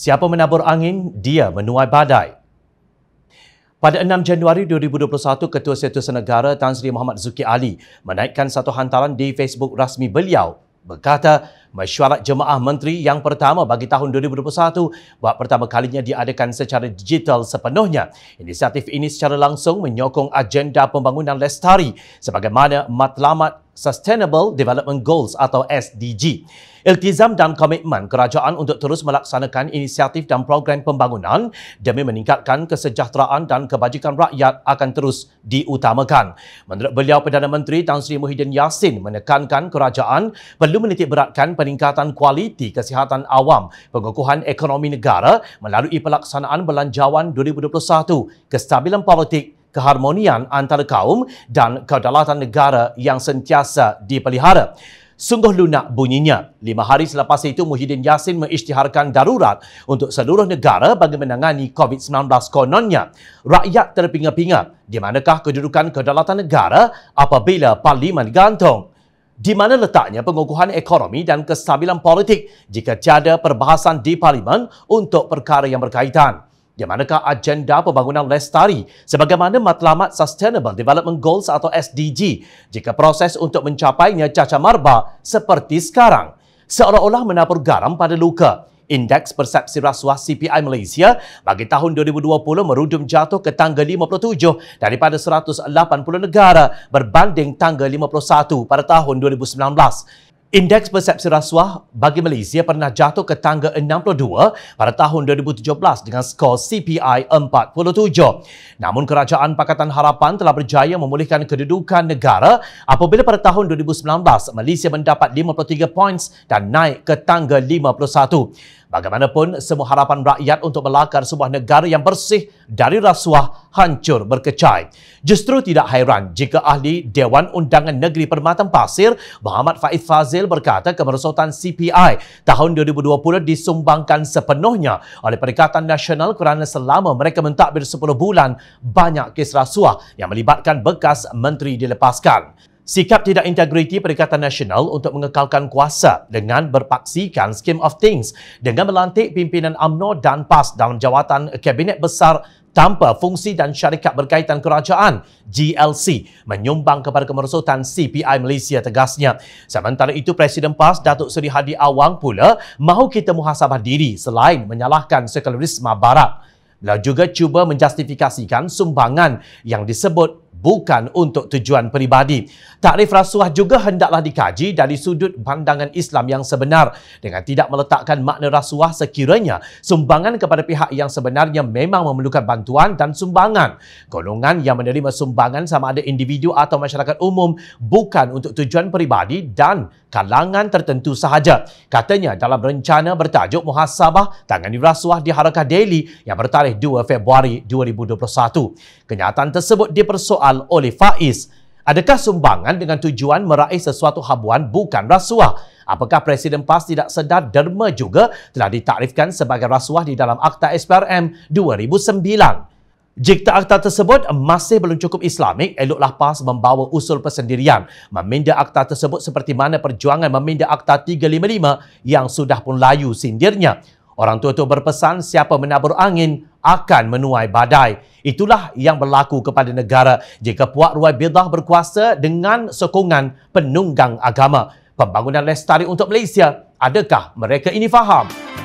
Siapa menabur angin, dia menuai badai. Pada 6 Januari 2021, Ketua Setiausaha Negara Tan Sri Muhammad Zuki Ali menaikkan satu hantaran di Facebook rasmi beliau berkata, Mesyuarat Jemaah Menteri yang pertama bagi tahun 2021 buat pertama kalinya diadakan secara digital sepenuhnya. Inisiatif ini secara langsung menyokong agenda pembangunan lestari sebagaimana matlamat Sustainable Development Goals atau SDG. Iltizam dan komitmen kerajaan untuk terus melaksanakan inisiatif dan program pembangunan demi meningkatkan kesejahteraan dan kebajikan rakyat akan terus diutamakan. Menurut beliau Perdana Menteri Tan Sri Muhyiddin Yassin menekankan kerajaan perlu menitikberatkan peningkatan kualiti kesihatan awam, pengukuhan ekonomi negara melalui pelaksanaan belanjawan 2021, kestabilan politik, keharmonian antara kaum dan kedaulatan negara yang sentiasa dipelihara. Sungguh lunak bunyinya. Lima hari selepas itu, Muhyiddin Yassin mengisytiharkan darurat untuk seluruh negara bagi menangani COVID-19 kononnya. Rakyat terpinga-pinga. Di manakah kedudukan kedaulatan negara apabila parlimen gantung? di mana letaknya pengukuhan ekonomi dan kestabilan politik jika tiada perbahasan di parlimen untuk perkara yang berkaitan. Di manakah agenda pembangunan lestari sebagaimana matlamat Sustainable Development Goals atau SDG jika proses untuk mencapainya cacah marba seperti sekarang? Seolah-olah menapur garam pada luka Indeks Persepsi Rasuah CPI Malaysia bagi tahun 2020 merudum jatuh ke tangga 57 daripada 180 negara berbanding tangga 51 pada tahun 2019. Indeks persepsi rasuah bagi Malaysia pernah jatuh ke tangga 62 pada tahun 2017 dengan skor CPI 47. Namun kerajaan Pakatan Harapan telah berjaya memulihkan kedudukan negara apabila pada tahun 2019 Malaysia mendapat 53 points dan naik ke tangga 51. Bagaimanapun, semua harapan rakyat untuk melakar sebuah negara yang bersih dari rasuah hancur berkecai. Justru tidak hairan jika ahli Dewan Undangan Negeri Permatan Pasir, Muhammad Faiz Fazil berkata kemerosotan CPI tahun 2020 disumbangkan sepenuhnya oleh Perikatan Nasional kerana selama mereka mentadbir 10 bulan, banyak kes rasuah yang melibatkan bekas menteri dilepaskan. Sikap tidak integriti Perikatan Nasional untuk mengekalkan kuasa dengan berpaksikan scheme of things dengan melantik pimpinan UMNO dan PAS dalam jawatan Kabinet Besar tanpa fungsi dan syarikat berkaitan kerajaan GLC menyumbang kepada kemerosotan CPI Malaysia tegasnya. Sementara itu Presiden PAS Datuk Seri Hadi Awang pula mahu kita muhasabah diri selain menyalahkan sekularisme barat. Beliau juga cuba menjustifikasikan sumbangan yang disebut bukan untuk tujuan peribadi. Takrif rasuah juga hendaklah dikaji dari sudut pandangan Islam yang sebenar dengan tidak meletakkan makna rasuah sekiranya sumbangan kepada pihak yang sebenarnya memang memerlukan bantuan dan sumbangan. Golongan yang menerima sumbangan sama ada individu atau masyarakat umum bukan untuk tujuan peribadi dan kalangan tertentu sahaja. Katanya dalam rencana bertajuk Muhasabah Tangani Rasuah di Harakah Daily yang bertarikh 2 Februari 2021. Kenyataan tersebut dipersoal oleh Faiz. Adakah sumbangan dengan tujuan meraih sesuatu habuan bukan rasuah? Apakah Presiden PAS tidak sedar derma juga telah ditakrifkan sebagai rasuah di dalam Akta SPRM 2009? Jikta akta tersebut masih belum cukup islamik, elok lapas membawa usul persendirian meminda akta tersebut seperti mana perjuangan meminda akta 355 yang sudah pun layu sindirnya. Orang tua tua berpesan siapa menabur angin akan menuai badai. Itulah yang berlaku kepada negara jika puak ruai bidah berkuasa dengan sokongan penunggang agama. Pembangunan lestari untuk Malaysia, adakah mereka ini faham?